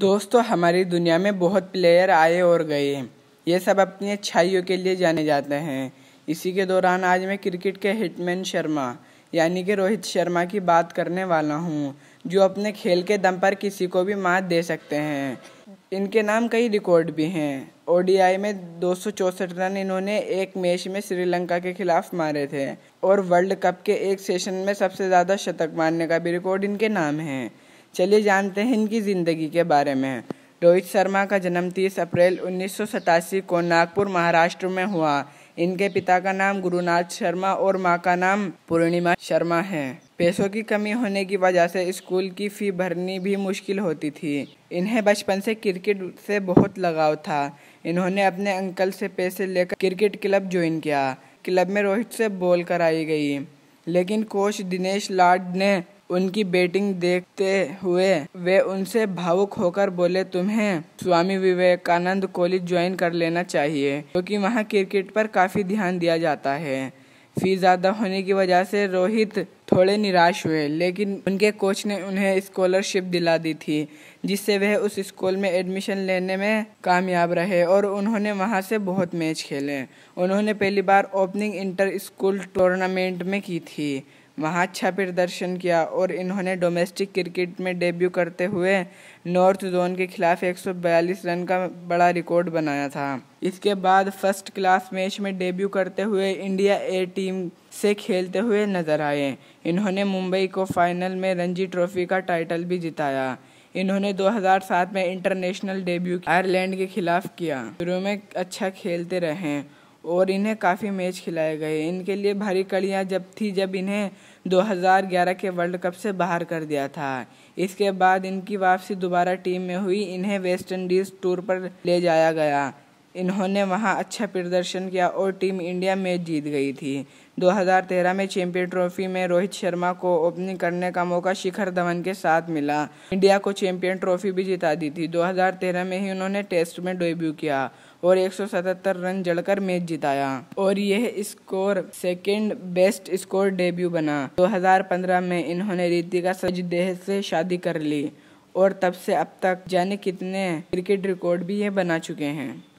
दोस्तों हमारी दुनिया में बहुत प्लेयर आए और गए ये सब अपनी अच्छाइयों के लिए जाने जाते हैं इसी के दौरान आज मैं क्रिकेट के हिटमैन शर्मा यानी कि रोहित शर्मा की बात करने वाला हूँ जो अपने खेल के दम पर किसी को भी मात दे सकते हैं इनके नाम कई रिकॉर्ड भी हैं ओडीआई में दो रन इन्होंने एक मैच में श्रीलंका के खिलाफ मारे थे और वर्ल्ड कप के एक सेशन में सबसे ज़्यादा शतक मारने का भी रिकॉर्ड इनके नाम है चलिए जानते हैं इनकी ज़िंदगी के बारे में रोहित शर्मा का जन्म 30 अप्रैल उन्नीस को नागपुर महाराष्ट्र में हुआ इनके पिता का नाम गुरुनाथ शर्मा और माँ का नाम पूर्णिमा शर्मा है पैसों की कमी होने की वजह से स्कूल की फी भरनी भी मुश्किल होती थी इन्हें बचपन से क्रिकेट से बहुत लगाव था इन्होंने अपने अंकल से पैसे लेकर क्रिकेट क्लब ज्वाइन किया क्लब में रोहित से बॉल कराई गई लेकिन कोच दिनेश लाड ने उनकी बैटिंग देखते हुए वे उनसे भावुक होकर बोले तुम्हें स्वामी विवेकानंद कॉलेज ज्वाइन कर लेना चाहिए क्योंकि तो वहाँ क्रिकेट पर काफ़ी ध्यान दिया जाता है फीस ज़्यादा होने की वजह से रोहित थोड़े निराश हुए लेकिन उनके कोच ने उन्हें स्कॉलरशिप दिला दी थी जिससे वह उस स्कूल में एडमिशन लेने में कामयाब रहे और उन्होंने वहां से बहुत मैच खेले उन्होंने पहली बार ओपनिंग इंटर स्कूल टूर्नामेंट में की थी वहाँ अच्छा प्रदर्शन किया और इन्होंने डोमेस्टिक क्रिकेट में डेब्यू करते हुए नॉर्थ जोन के खिलाफ 142 रन का बड़ा रिकॉर्ड बनाया था इसके बाद फर्स्ट क्लास मैच में डेब्यू करते हुए इंडिया ए टीम से खेलते हुए नजर आए इन्होंने मुंबई को फाइनल में रणजी ट्रॉफी का टाइटल भी जिताया इन्होंने 2007 में इंटरनेशनल डेब्यू आयरलैंड के खिलाफ किया शुरू में अच्छा खेलते रहे और इन्हें काफ़ी मैच खिलाए गए इनके लिए भारी कड़ियाँ जब थी जब इन्हें 2011 के वर्ल्ड कप से बाहर कर दिया था इसके बाद इनकी वापसी दोबारा टीम में हुई इन्हें वेस्ट इंडीज़ टूर पर ले जाया गया इन्होंने वहां अच्छा प्रदर्शन किया और टीम इंडिया मैच जीत गई थी 2013 में चैंपियन ट्रॉफी में रोहित शर्मा को ओपनिंग करने का मौका शिखर धवन के साथ मिला इंडिया को चैंपियन ट्रॉफी भी जिता दी थी 2013 में ही उन्होंने टेस्ट में डेब्यू किया और 177 रन जड़कर मैच जिताया और यह score second best score debut बना 2015 में इन्होंने रीतिका सजदेह से शादी कर ली और तब से अब तक जाने कितने क्रिकेट रिकॉर्ड भी ये बना चुके हैं